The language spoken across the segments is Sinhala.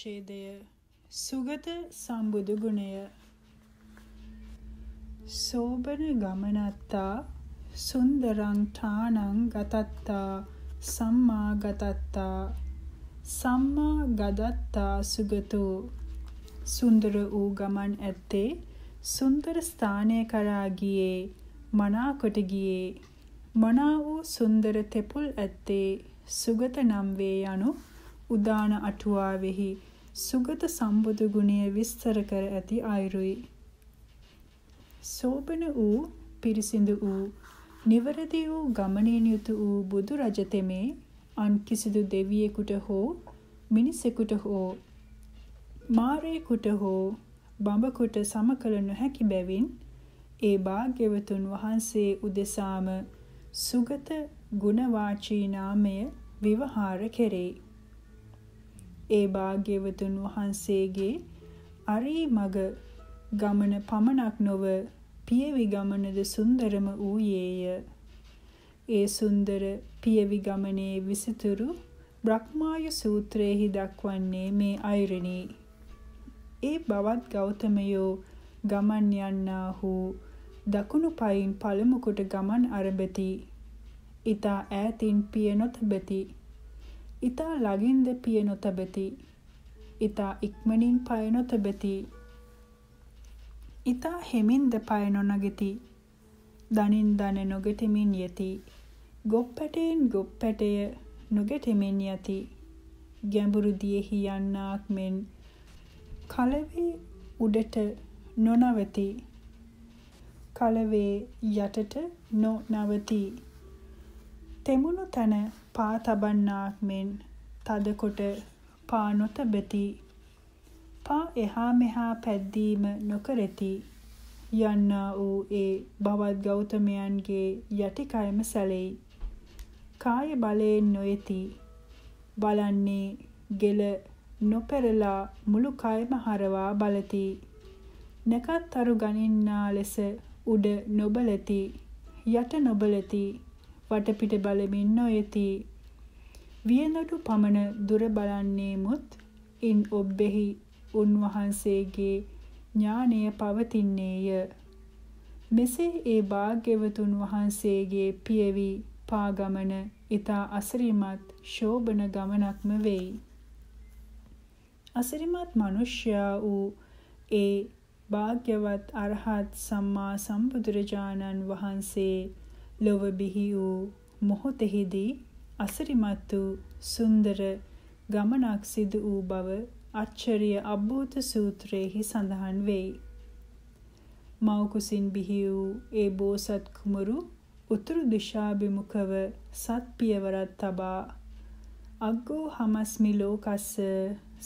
පරිච්ඡේදය සුගත සම්බුදු ගුණය සෝබන ගමනත්තා සුන්දරං ඨානං ගතත්තා සම්මා ගතත්තා සම්මා ගදත්තා සුගතෝ සුන්දර වූ ගමන් ඇත්තේ සුන්දර ස්ථානය කරා ගියේ මනා කොට ගියේ මනා වූ සුන්දර තෙපුල් ඇත්තේ සුගත නම් වේ යනු උදාන අටුවාවෙහි සුගත සම්බුදු ගුණය විස්තර කර ඇති අයුරුයි. සෝබන වූ පිරිසිදු වූ නිවරදි වූ ගමනින් යුතු වූ බුදු රජතෙමේ අන් කිසිදු දෙවියෙකුට හෝ මිනිසෙකුට හෝ මාරයෙකුට හෝ බඹකුට සමකල නොහැකි බැවින් ඒ භාග්‍යවතුන් වහන්සේ උදෙසාම සුගත ගුණවාචී නාමය විවහාර කෙරේ. ඒ භාග්‍යවතුන් වහන්සේගේ අරි මග ගමන පමණක් නොව පියවි ගමනද සුන්දරම වූයේය. ඒ සුන්දර පියවි ගමනේ විසිතුරු බ්‍රහ්මාය සූත්‍රයෙහි දක්වන්නේ මේ අයුරණී. ඒ බවත් ගෞතමයෝ ගමන් යන්නාහු දකුණු පයින් පළමුකොට ගමන් අරබති. ඊතා ඈතින් පිය නොතබති. ඊතා ළඟින්ද පිය නොතබති ඊතා ඉක්මනින් පය නොතබති ඊතා හෙමින්ද පය නොනගති දනින් දන නොගෙතිමින් යති ගොප්පැටයෙන් ගොප්පැටය නොගෙතිමින් යති ගැඹුරු දියෙහි යන්නාක් මෙන් කලවේ උඩට නොනවති කලවේ යටට නොනවති තෙමුණු තන පා තබන්නාක් මෙන් තදකොට පා නොතබති පා එහා මෙහා පැද්දීම නොකරති යන්නා වූ ඒ බවත් ගෞතමයන්ගේ යටිකයම සැලෙයි. කාය බලයෙන් නොයති. බලන්නේ ගෙල නොපෙරලා මුළු කයම හරවා බලති. නැකත් තරු ගනින්නා ලෙස උඩ නොබලති. යට නොබලති. වටපිට බලමින් නොයති. වියනොටු පමණ දුර බලන්නේමුත් ඉන් ඔබ්බෙහි උන්වහන්සේගේ ඥානය පවතින්නේය. මෙසේ ඒ භාග්‍යවතුන් වහන්සේගේ පියවි පාගමන ඊතා අසරිමත් ශෝබන ගමනක්ම වෙයි. අසරිමත් මිනිසයා වූ ඒ භාග්‍යවත් අරහත් සම්මා සම්බුදුරජාණන් වහන්සේ ලොව බිහි වූ මොහොතෙහිදී අසරිමත් වූ සුන්දර ගමනක් සිදු වූ බව අච්චරිය අබ්බූත සූත්‍රයේහි සඳහන් වෙයි. මෞකුසින් බිහි වූ ඒ බෝසත් කුමරු උතුරු දිශාභිමුඛව සත් පියවරක් තබා අග්ගෝ හමස්මි ලෝකස්ස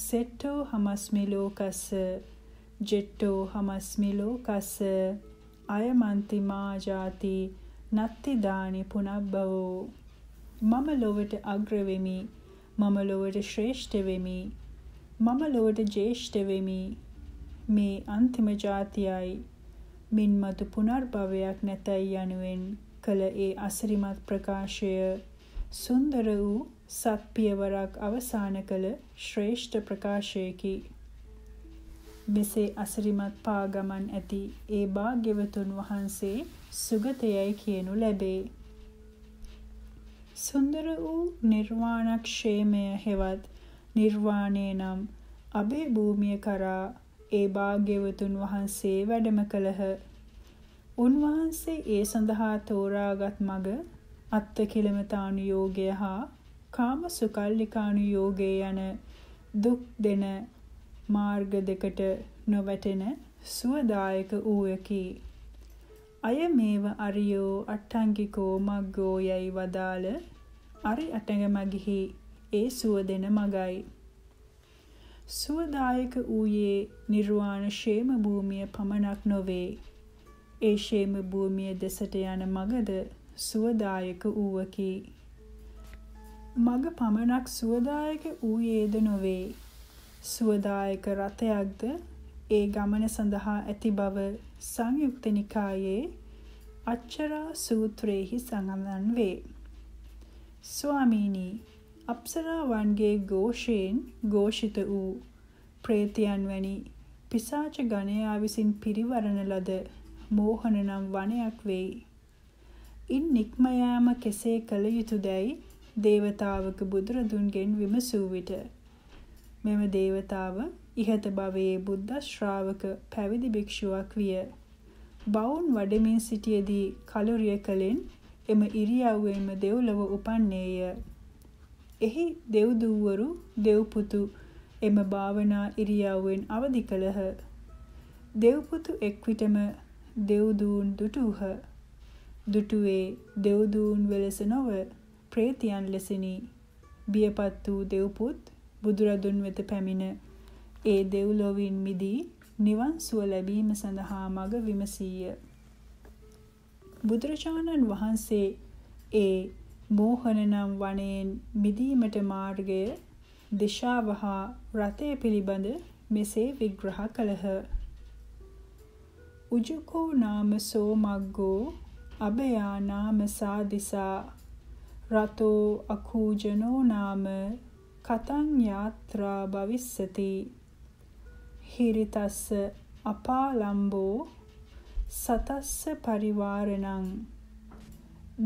සෙට්ටෝ හමස්මි ලෝකස්ස ජෙට්ටෝ හමස්මි ලෝකස්ස අයමන්ති මා ජාති නත්ති දානි පුනබ්බවෝ මම ලොවට අග්‍ර වෙමි මම ලොවට ශ්‍රේෂ්ඨ වෙමි මම ලොවට ජේෂ්ඨ වෙමි මේ අන්තිම જાතියයි මින් මතු පුනර්භවයක් නැතයි යනුවෙන් කළ ඒ අසිරිමත් ප්‍රකාශය සුන්දර වූ සත්පියවරක් අවසාන කළ ශ්‍රේෂ්ඨ ප්‍රකාශයකි මෙසේ අසිරිමත් පාගමන් ඇති ඒ භාග්‍යවතුන් වහන්සේ සුගතයයි කියනු ලැබේ. සුන්දර වූ නිර්වාණක්ෂේමය හෙවත් නිර්වාණය නම් අභේ භූමිය කරා ඒ භාග්‍යවතුන් වහන්සේ වැඩම කළහ. උන්වහන්සේ ඒ සඳහා තෝරාගත් මග අත්ත කිලමතානුයෝගය හා කාම සුකල්ලිකානුයෝගය යන දුක් දෙන මාර්ග දෙකට නොවැටෙන සුවදායක වූයකි. අය මේව අරියෝ අට්ටංගිකෝ මග්ගෝ යැයි වදාළ අරි අටඟ මගිහි ඒ සුවදෙන මගයි. සුවදායක වූයේ නිර්වාණ ශේම භූමිය පමණක් නොවේ. ඒ ශේම භූමිය දෙසට යන මගද සුවදායක වූවකි. මග පමණක් සුවදායක වූයේද නොවේ. සුවදායක රථයක්ද ඒ ගමන සඳහා ඇති බව සංයුක්ත නිකායේ අච්චරා සූත්‍රයෙහි සඳහන් වේ. ස්වාමීනි අප්සරාවන්ගේ ഘോഷයෙන් ഘോෂිත වූ പ്രേතයන් වැනි පිසාච ගණයා විසින් පිරිවරන ලද මෝහන නම් වනයක් වෙයි. ඉන් නික්ම යාම කෙසේ කළ යුතුයදයි දේවතාවක බුදුරදුන්ගෙන් විමසූ විට මෙම දේවතාව ඉහත භවයේ බුද්ධ ශ්‍රාවක පැවිදි භික්ෂුවක් විය. බවුන් වඩමින් සිටියේදී කලුරිය කලෙන් එම ඉරියව්වෙම දෙව්ලොව උපන්නේය. එහි දෙව්දූවරු දෙව්පුතු එම භාවනා ඉරියව්වෙන් අවදි කළහ. දෙව්පුතු එක්විටම දෙව්දූන් දුටුහ. දුටුවේ දෙව්දූන් වෙලස නොව ප්‍රේතියන් ලෙසිනි. බියපත් වූ දෙව්පුත් බුදුරදුන් වෙත පැමිණ ඒ දෙව්ලොවින් මිදී නිවන් සුව ලැබීම සඳහා මඟ විමසීය. බුදුරජාණන් වහන්සේ ඒ මෝහන නම් වනයෙන් මිදීමට මාර්ගය දිශාව හා රතය පිළිබඳ මෙසේ විග්‍රහ කළහ. උජුකෝ නාම සෝ මග්ගෝ අභයා නාම සාදිසා රතෝ අකූජනෝ නාම කතං යාත්‍රා භවිස්සති හිරිතස්ස අපාලම්බෝ සතස්ස පරිවාරණං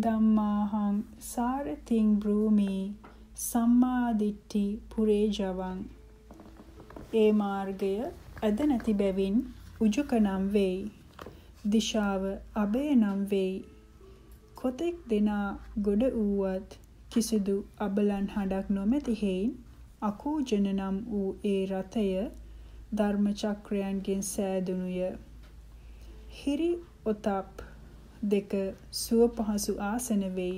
ධම්මාහං සාරතිං බ්‍රූමේ සම්මාදිට්ඨි පුරේජවං ඒ මාර්ගය අද නැති බැවින් උජුක නම් වෙයි. දිශාව අබේ නම් වෙයි. කොතෙක් දෙනා ගොඩ වූවත් කිසිදු අබලන් හඬක් නොමැති හේයින් අකූජන නම් වූ ඒ රතය ධර්ම චක්‍රයන්ගෙන් සෑදුණුය. හිරි ඔතප් දෙක සුව පහසු ආසන වෙයි.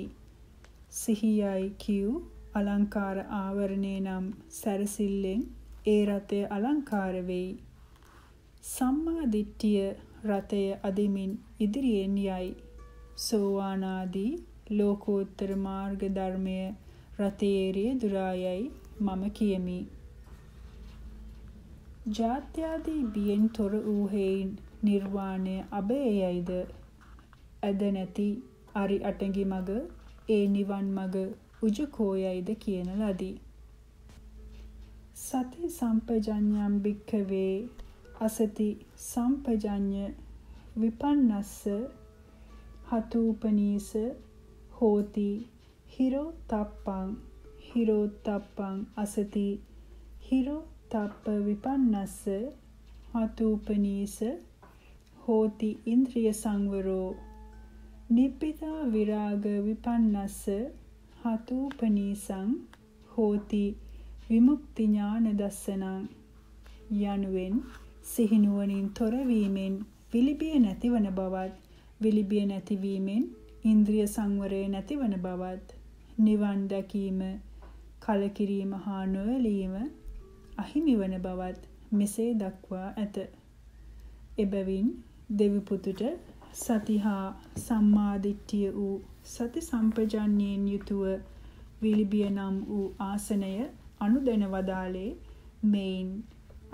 සිහියයි කියු අලංකාර ආවරණේ නම් සැරසිල්ලෙන් ඒ රතය අලංකාර වෙයි. සම්මා දිට්ඨිය රතය අදිමින් ඉදිරියෙන් යයි. සෝවානාදී ලෝකෝත්තර මාර්ග ධර්මය රතයේරිය දුරායයි මම කියමි. ජාත්‍යාදී බියෙන් තොර වූ හේයින් නිර්වාණය අබේයයිද ඇද නැති අරි අටඟි මග ඒ නිවන් මග උජකෝයයිද කියන ලදී. සති සම්පජඤ්ඤම් භික්ඛවේ අසති සම්පජඤ්ඤ විපන්නස්ස හතුූපනීස හෝති හිරෝ තප්පං හිරෝ තප්පං අසති හිරෝ තප්ප විපන්නස්ස හතුූපනීස හෝති ඉන්ද්‍රිය සංවරෝ නිබ්බිදා විරාග විපන්නස්ස හතුූපනීසං හෝති විමුක්ති ඥාන දස්සනං යනුවෙන් සිහිනුවණින් තොරවීමෙන් විලිබිය නැතිවන බවත් විලිබිය නැතිවීමෙන් ඉන්ද්‍රිය සංවරය නැතිවන බවත් නිවන් දැකීම කලකිරීම හා නොඇලීම අහිමිවන බවත් මෙසේ දක්වා ඇත. එබැවින් දෙවිපුතුට සතිහා සම්මාදිට්ඨිය වූ සති සම්පජන්යෙන් යුතුව විලිබිය නම් වූ ආසනය අනුදැන වදාලේ මෙයින්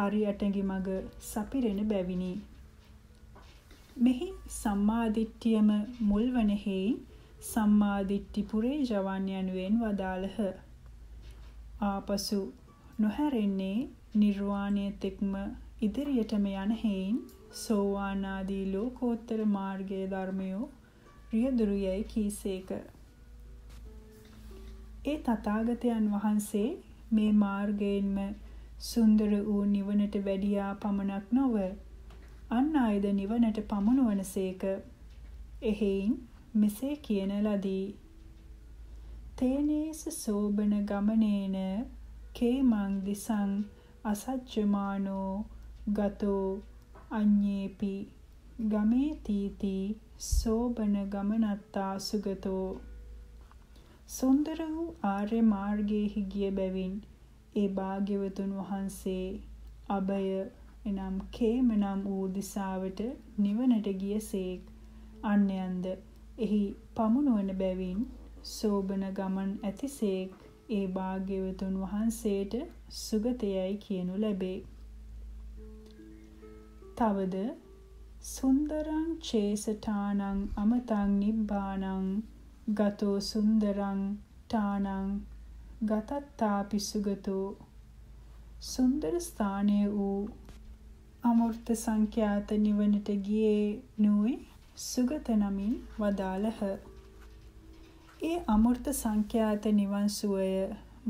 අරියටඟි මග සපිරෙන බැවිනි. මෙහි සම්මාදිට්ඨියම මුල්වනෙහි සම්මාදිට්ඨි පුරේ ජවන් යනුවෙන් වදාළහ. ආපසු නොහැරෙන්නේ නිර්වාණය තෙක්ම ඉදිරියටම යන හේයින් සෝවාන් ආදී ලෝකෝත්තර මාර්ගයේ ධර්මයෝ රියදුරුයයි කීසේක. ඒ තථාගතයන් වහන්සේ මේ මාර්ගයෙන්ම සුන්දර වූ නිවනට වැඩියා පමණක් නොව අන් අයද නිවනට පමුණුවනසේක. එහෙයින් මෙසේ කියන ලදී. තේනේස සෝබන ගමනේන කේමං දිසං අසච්චමානෝ ගතෝ අඤ්ඤේපි ගමේ තීති සෝබන ගමනත්තා සුගතෝ සුන්දර වූ ආර්ය මාර්ගයේහි ගිය බැවින් ඒ භාග්‍යවතුන් වහන්සේ අබය එනම් කේම නම් වූ දිසාවට නිවනට ගියසේක් අන්යන්ද එහි පමුණුවන බැවින් සෝබන ගමන් ඇතිසේක් ඒ භාග්‍යවතුන් වහන්සේට සුගතයයි කියනු ලැබේ. තවද සුන්දරං චේසටානං අමතං නිබ්බානං ගතෝ සුන්දරං ටානං ගතත්තාපි සුගතෝ සුන්දර ස්ථානය වූ අමෘත සංඛ්‍යාත නිවනට ගියේ නුයි සුගත නමින් වදාළහ. ඒ අමෘත සංඛ්‍යාත නිවන් සුවය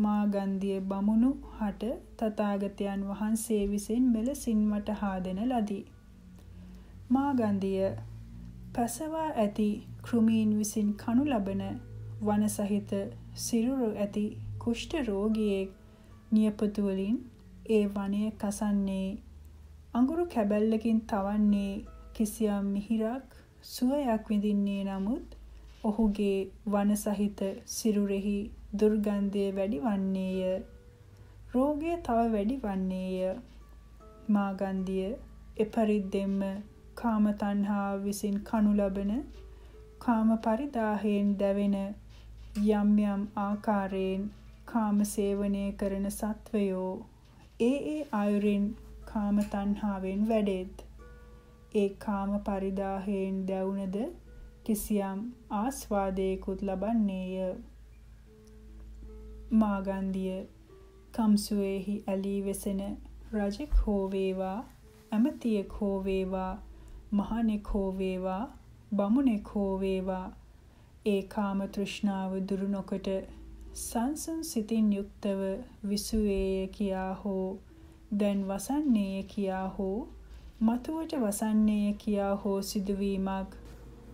මා ගන්ධිය බමුණු හට තථාගතයන් වහන්සේ විසින් මෙලසින් මට හාදෙන ලදී. මා ගන්ධිය පැසවා ඇති කෘමීන් විසින් කනු ලබන වන සහිත සිරුරු ඇති කුෂ්ඨ රෝගියෙක් නියපොතු වලින් ඒ වනය කසන්නේ අඟුරු කැබැල්ලකින් තවන්නේ කිසියම් මිහිරක් සුවයක් විඳින්නේ නමුත් ඔහුගේ වන සහිත සිරුරෙහි දුර්ගන්ධය වැඩි වන්නේය. රෝගය තව වැඩි වන්නේය. මාගන්ධිය එපරිද්දෙන්ම කාම තණ්හා විසින් කනු ලබන කාම පරිදාහයෙන් දැවෙන යම් යම් ආකාරයෙන් කාම සේවනය කරන සත්වයෝ ඒ ඒ ආයුරින් කාම තණ්හාවෙන් වැඩෙත් ඒ කාම පරිදාහයෙන් දැවුනද කිසියම් ආස්වාදයකුත් ලබන්නේය. මාගන්දිය කම්සුවේහි ඇලී වෙසෙන රජෙක් හෝවේවා ඇමතියෙක් හෝවේවා මහනෙක් හෝවේවා බමුණෙක් හෝවේවා ඒ කාම තෘෂ්ණාව දුරු නොකොට සංසන් සිතින් යුක්තව විසුවේය කියා හෝ දැන් වසන්නේය කියා හෝ මතුවට වසන්නේය කියා හෝ සිදුවීමක්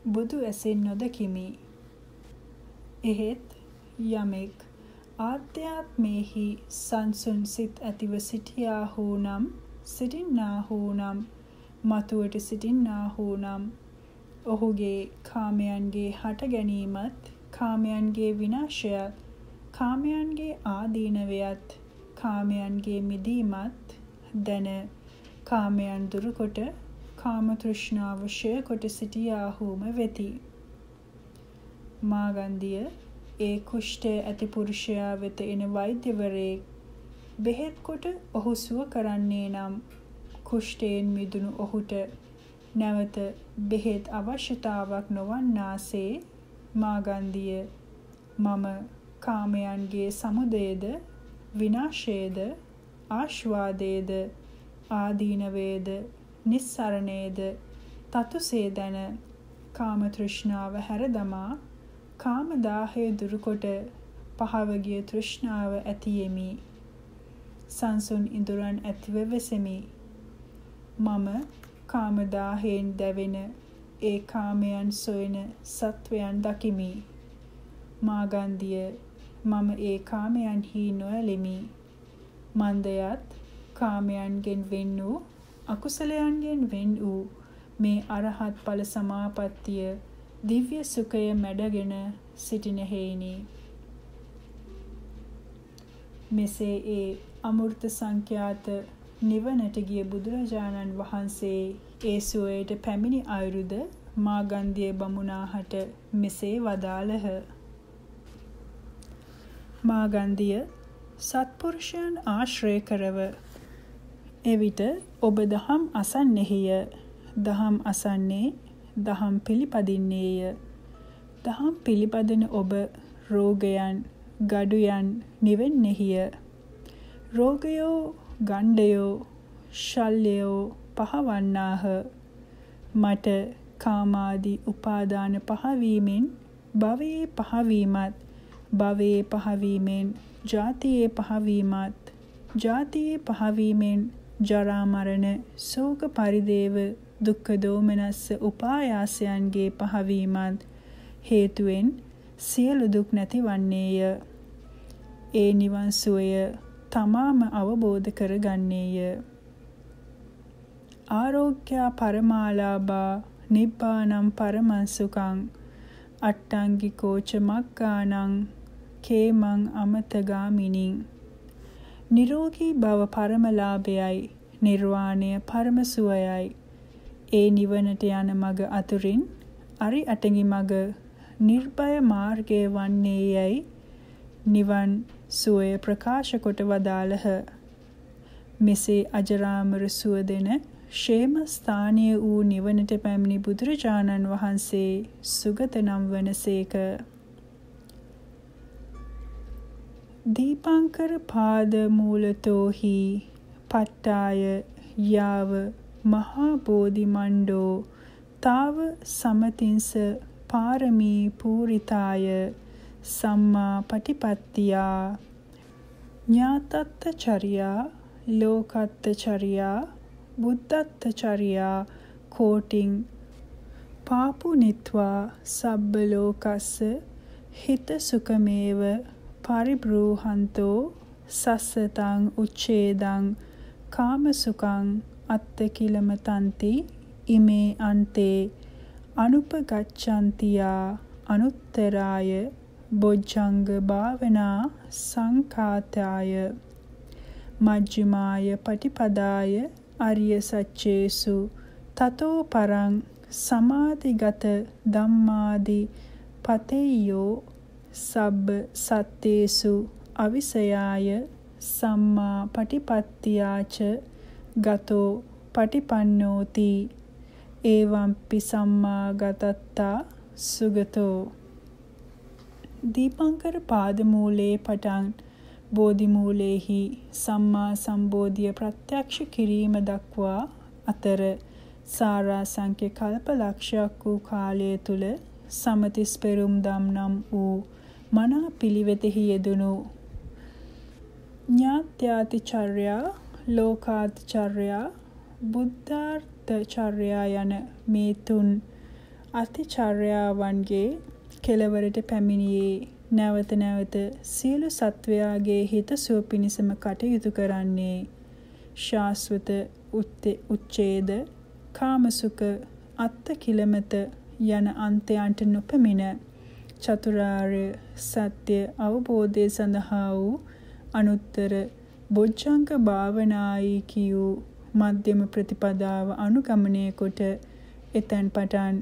බුදු ඇසෙන් නොදකිමි. එහෙත් යමෙක් ආධ්‍යාත්මයෙහි සංසුන් සිත් ඇතිව සිටියා හෝ නම් සිටින්නා හෝ නම් මතුවට සිටින්නා හෝ නම් ඔහුගේ කාමයන්ගේ හට ගැනීමත් කාමයන්ගේ විනාශයත් කාමයන්ගේ ආදීනවයත් කාමයන්ගේ මිදීමත් දැන කාමයන් දුරුකොට කාම තෘෂ්ණාව ෂය කොට සිටියාහුම වෙති. මාගන්දිය ඒ කුෂ්ඨය ඇති පුරුෂයා වෙත එන වෛද්‍යවරයෙක් බෙහෙත් කොට ඔහු සුව කරන්නේ නම් කුෂ්ඨයෙන් මිදුණු ඔහුට නැවත බෙහෙත් අවශ්‍යතාවක් නොවන්නාසේ මාගන්දිය මම කාමයන්ගේ සමුදයද විනාශයේද ආශ්වාදයේද ආදීනවේද නිස්සරණේද තතුසේ දැන කාම තෘෂ්ණාව හැර දමා කාම දාහය දුරුකොට පහවගිය තෘෂ්ණාව ඇතියෙමි සංසුන් ඉඳුරන් ඇතිව වෙසෙමි මම කාම දාහයෙන් දැවෙන ඒ කාමයන් සොයන සත්වයන් දකිමි මාගන්දිය මම ඒ කාමයන්හි නොඇලෙමි මන්දයත් කාමයන්ගෙන් වෙන් වූ අකුසලයන්ගෙන් වෙන් වූ මේ අරහත් ඵල සමාපත්තිය දිව්‍ය සුඛය මැඩගෙන සිටින හේිනි මෙසේ ඒ අමෘත සංඛ්‍යාත නිවනට ගිය බුදුරජාණන් වහන්සේ ඒ සුවයට පැමිණි ආයුරුද මාගන්ධිය බමුණාහට මෙසේ වදාළහ මාගන්ධිය සත්පුරුෂයන් ආශ්‍රය කරව එවිට ඔබ දහම් අසන්නෙහිය දහම් අසන්නේ දහම් පිළිපදින්නේය දහම් පිළිපදන ඔබ රෝගයන් ගඩුයන් නිවෙන්නෙහිය රෝගයෝ ගණ්ඩයෝ ශල්්‍යයෝ පහවන්නාහ මට කාමාදී උපාදාන පහවීමෙන් භවයේ පහවීමත් භවයේ පහවීමෙන් ජාතියේ පහවීමත් ජාතියේ පහවීමෙන් ජරා මරණ, ශෝක පරිදේව, දුක්ඛ දෝමනස්ස උපායාසයන්ගේ පහවීමත් හේතුවෙන් සියලු දුක් නැතිවන්නේය. ඒ නිවන් සුවය තමාම අවබෝධ කරගන්නේය. ආරෝග්‍යා පරමාලාභා නිබ්බානම් පරමංසුකං අට්ටංගිකෝච මක්කානං කේමං අමතගාමිනිං නිරෝගී බව පරම ලාභයයි. නිර්වාණය පරම සුවයයි. ඒ නිවනට යන මඟ අතුරින් අරි අටඟි මඟ නිර්භය මාර්ගය වන්නේ යයි නිවන් සුවය ප්‍රකාශ කොට වදාළහ. මෙසේ අජරාමර සුව දෙන ෂේම ස්ථානීය වූ නිවනට පැමිණි බුදුරජාණන් වහන්සේ සුගත නම් වනසේක. දීපංකර පාද මූලතෝහි පට්ටාය යාව මහා බෝධි මණ්ඩෝ තාව සමතින්ස පාරමී පූරිතාය සම්මා පටිපත්තියා ඥාතත්ත චරියා ලෝකත්ත චරියා බුද්ධත්ත චරියා කෝටිං පාපු නිත්වා සබ්බ ලෝකස්ස හිත සුකමේව පරිබ්‍රූහන්තෝ සස්සතං උච්ඡේදං කාමසුකං අත්තකිලම තන්ති ඉමේ අන්තේ අනුපගච්ඡන්තියා අනුත්තරාය බොජ්ජංග භාවනා සංකාතාය මජ්ක්‍ධිමාය පටිපදාය අරිය සච්චේසු තතෝ පරං සමාධිගත ධම්මාදි පතේයෝ සබ්බ සත්තේසු අවිසයාය සම්මා පටිපත්තියාච ගතෝ පටිපන්නෝති ඒවම්පි සම්මා ගතත්තා සුගතෝ දීපංකර පාදමූලයේ පටන් බෝධි මූලයේහි සම්මා සම්බෝධිය ප්‍රත්‍යක්ෂ කිරීම දක්වා අතර සාරා සංඛ්‍ය කල්ප ලක්ෂයක් වූ කාලය තුල සමතිස් පෙරුම් දම් නම් වූ මනා පිළිවෙතෙහි යෙදුණු ඥාත්‍යාතිචර්යා ලෝකාතිචර්යා බුද්ධාර්ථචර්යා යන මේ තුන් අතිචර්යාවන්ගේ කෙලවරට පැමිණියේ නැවත නැවත සියලු සත්වයාගේ හිත සුව පිණිසම කටයුතු කරන්නේ ශාස්වත උච්ඡේද කාමසුඛ අත්ත කිලමත යන අන්තයන්ට නොපමිණ චතුරාර්ය සත්‍ය අවබෝධය සඳහා වූ අනුත්තර බොජ්ජංග භාවනායි කියූ මධ්‍යම ප්‍රතිපදාව අනුගමනය කොට එතෙන් පටන්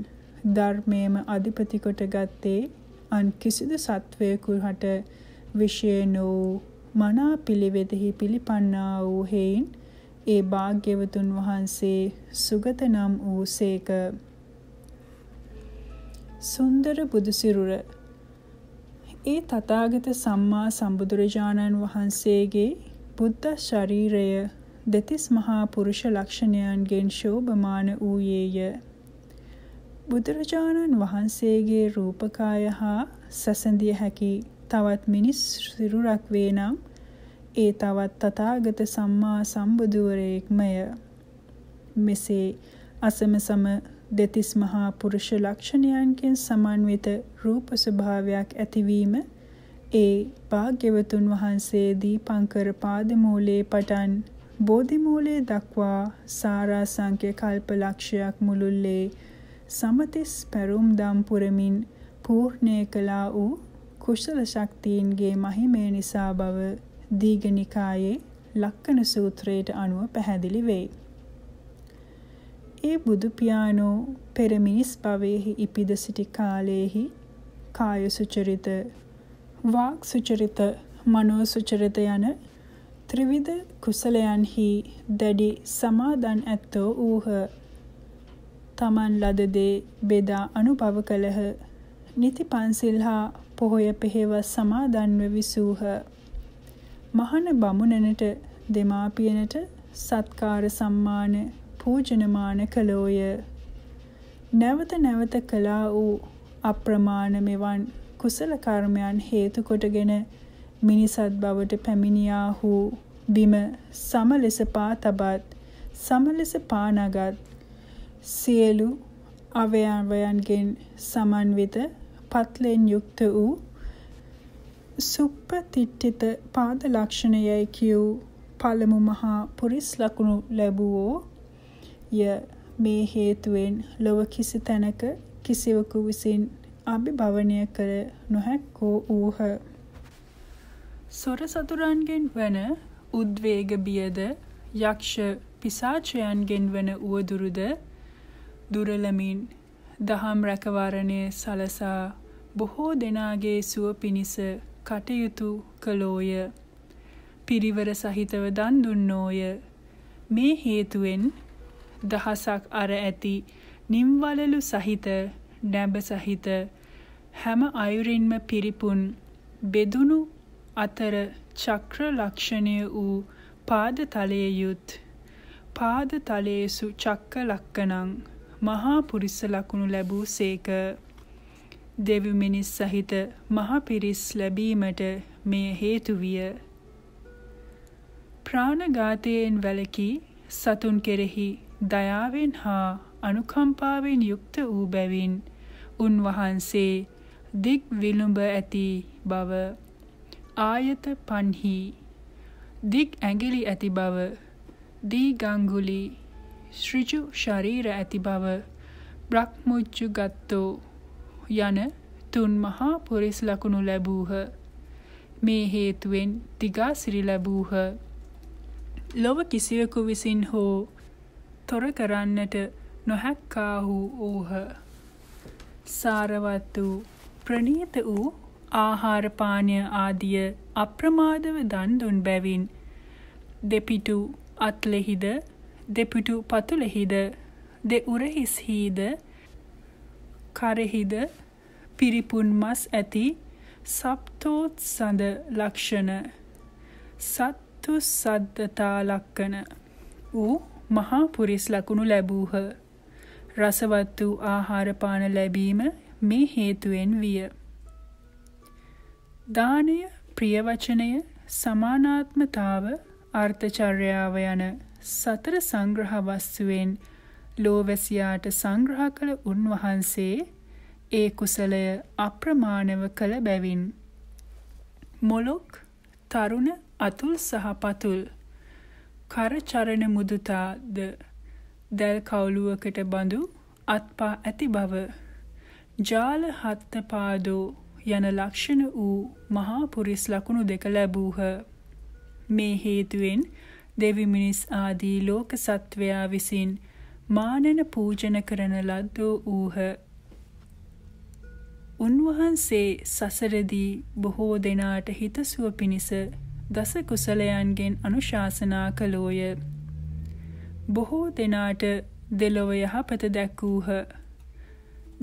ධර්මයේම අධිපති කොට ගත්තේ අන් කිසිදු සත්වයකුට විශේෂ වූ මනා පිළිවෙතෙහි පිළිපන්නා වූ හේයින් ඒ භාග්‍යවතුන් වහන්සේ සුගත නම් වූ සේක සුන්දර බුදුසිරුර ඒ තථාගත සම්මා සම්බුදුරජාණන් වහන්සේගේ බුද්ධ ශරීරය දෙතිස් මහා පුරුෂ ලක්ෂණයන්ගෙන් ශෝභමාන වූයේය බුදුරජාණන් වහන්සේගේ රූපකාය හා සැසඳිය හැකි තවත් මිනිස් සිරුරක් වේ නම් ඒ තවත් තථාගත සම්මා සම්බුදුවරයෙක්මය මෙසේ අසමසම දෙතිස් මහා පුරුෂ ලක්ෂණයන්ගෙන් සමන්විත රූප ස්වභාවයක් ඇතිවීම ඒ භාග්‍යවතුන් වහන්සේ දීපංකර පාදමූලයේ පටන් බෝධිමූලයේ දක්වා සාරාසංඛ්‍ය කල්පලක්ෂයක් මුළුල්ලේ සමතිස් පැරුම් දම් පුරමින් පූර්ණේ කළා වූ කුශල ශක්තියින්ගේ මහිමේ නිසා බව දීඝනිකායේ ලක්කන සූත්‍රයට අනුව පැහැදිලි වෙයි. ඒ බුදු පියාණෝ පෙර මිනිස් භවයේහි ඉපිද සිටි කාලයේහි කාය සුචරිත, වාක් සුචරිත, මනෝ සුචරිත යන ත්‍රිවිධ කුසලයන්හි දැඩි සමාදන් ඇත්තෝ ඌහ. තමන් ලද දේ බෙදා අනුභව කළහ. නිති පන්සිල් හා පොහොය පෙහෙවස් සමාදන්ව විසූහ. මහන බමුණනට දෙමාපියනට සත්කාර සම්මාන පූජනමාන කළෝය. නැවත නැවත කළා වූ අප්‍රමාණ මෙවන් කුසල කර්මයන් හේතු කොටගෙන මිනිසත් බවට පැමිණියාහු බිම සමලෙස පා තබත් සමලෙස පානගත් සියලු අවයවයන්ගෙන් සමන්විත පත්ලෙන් යුක්ත වූ සුප්පතිට්ඨිත පාද ලක්ෂණයයි කියූ පළමු මහා පුරිස් ලකුණු ලැබුවෝ ය මේ හේතුවෙන් ලොව කිසි තැනක කිසිවකු විසින් අභිභවනය කර නොහැක්කෝ වූහ. සොර සතුරන්ගෙන් වන උද්වේග බියද යක්ෂ පිසාචයන්ගෙන් වන උවදුරුද දුරලමින් දහම් රැකවරණය සලසා බොහෝ දෙනාගේ සුව පිණිස කටයුතු කළෝය පිරිවර සහිතව දන් දුන්නෝය මේ හේතුවෙන් දහසක් අර ඇති නිම්වලලු සහිත නැඹ සහිත හැම අයුරින්ම පිරිපුන් බෙදුණු අතර චක්‍ර ලක්ෂණය වූ පාදතලයේ යුත් පාදතලයේසු චක්ක ලක්කනං මහා පුරිස ලකුණු ලැබූ සේක දෙවි මිනිස් සහිත මහ පිරිස් ලැබීමට මෙය හේතු විය ප්‍රාණඝාතයෙන් වැළකී සතුන් කෙරෙහි දයාවෙන් හා අනුකම්පාවෙන් යුක්ත වූ බැවින් උන්වහන්සේ දික් විලුඹ ඇති බව ආයත පන්හි දික් ඇඟිලි ඇති බව දී ගංගුලි ශ්‍රිජු ශරීර ඇති බව බ්‍රහ්මුච්චු ගත්තෝ යන තුන් මහා පුරිස් ලකුණු ලැබූහ මේ හේතුවෙන් තිගාසිරි ලැබූහ ලොව කිසිවෙකු විසින් හෝ තොර කරන්නට නොහැක්කාහු වූහ. සාරවත් වූ ප්‍රණීත වූ ආහාරපානය ආදිය අප්‍රමාදව දන් දුන් බැවින් දෙපිටු අත්ලෙහිද දෙපිටු පතුලෙහිද දෙඋරහිස්හිද කරෙහිද පිරිපුන් මස් ඇති සප්තෝත් සඳ ලක්ෂණ සත්තු සද්ධතා ලක්කන වූ මහා පුරිස් ලකුණු ලැබූහ. රසවත් වූ ආහාරපාන ලැබීම මේ හේතුවෙන් විය. දානය, ප්‍රියවචනය, සමානාත්මතාව, අර්ථචර්යාව යන සතර සංග්‍රහ වස්තුවෙන් ලෝවැසියාට සංග්‍රහ කළ උන්වහන්සේ ඒ කුසලය අප්‍රමාණව කළ බැවින් මොලොක් තරුණ අතුල් සහ පතුල් කරචරණ මුදුතා ද දැල් කවුලුවකට බඳු අත්පා ඇති බව ජාල හත්ත පාදෝ යන ලක්ෂණ වූ මහා පුරිස් ලකුණු දෙක ලැබූහ. මේ හේතුවෙන් දෙවි මිනිස් ආදී ලෝක සත්වයා විසින් මානන පූජන කරන ලද්දෝ වූහ. උන්වහන්සේ සසරදී බොහෝ දෙනාට හිතසුව පිණිස දස කුසලයන්ගෙන් අනුශාසනා කළෝය. බොහෝ දෙනාට දෙලොව යහපත දැක්වූහ.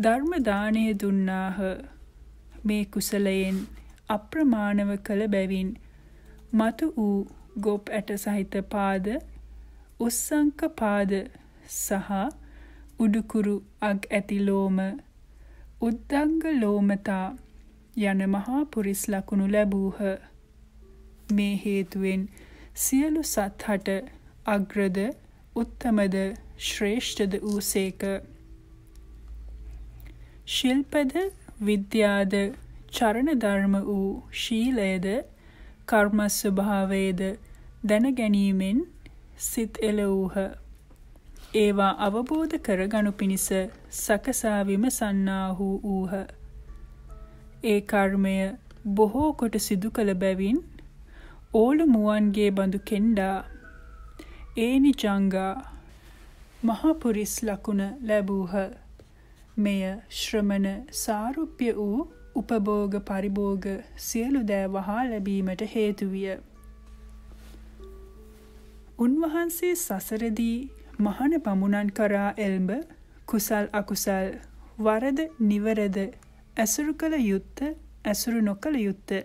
ධර්ම දානය දුන්නාහ. මේ කුසලයෙන් අප්‍රමාණව කළ බැවින් මතු වූ ගොප් ඇට සහිත පාද, උස්සංක පාද සහ උඩුකුරු අග් ඇති ලෝම, උද්දංග ලෝමතා යන මහා පුරිස් ලකුණු ලැබූහ. මේ හේතුවෙන් සියලු සත්හට අග්‍රද උත්තමද ශ්‍රේෂ්ඨද වූසේක. ශිල්පද විද්‍යාද චරණධර්ම වූ ශීලයද කර්මස්වභාවයද දැනගැනීමෙන් සිත් එලවූහ. ඒවා අවබෝධ කරගනු පිණිස සකසා විමසන්නාහු වූහ. ඒ කර්මය බොහෝ කොට සිදු කළ බැවින් ඕලමුවන්ගේ බඳු කෙන්ඩා ඒනි ජංගා මහපුරිස් ලකුණ ලැබූහ මෙය ශ්‍රමණ සාරුප්‍ය වූ උපභෝග පරිභෝග සියලු දෑ වහා ලැබීමට හේතුවිය. උන්වහන්සේ සසරදී මහන පමුණන් කරා එල්ඹ කුසල් අකුසල් වරද නිවරද ඇසුරු කළ යුත්ත ඇසුරු නොකළ යුත්ත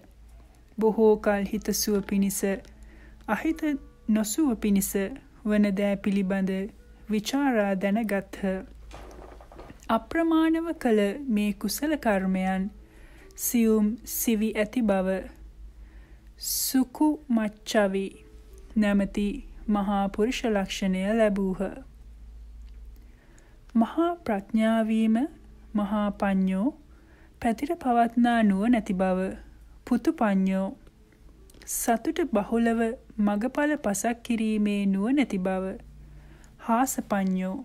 බොහෝ කල් හිතසුව පිණිස අහිත නොසුව පිණිස වන දෑ පිළිබඳ විචාරා දැනගත්හ. අප්‍රමාණව කළ මේ කුසල කර්මයන් සියුම් සිවි ඇති බව සුකු මච්චවි නැමැති මහා පුරුෂ ලක්ෂණය ලැබූහ. මහා ප්‍රඥාවීම මහා පඤ්ඤෝ පැතිර පවත්නා නුව නැති බව පුතුපඤ්ඤෝ සතුට බහුලව මගඵල පසක් කිරීමේ නුවණැති බව හාසපඤ්ඤෝ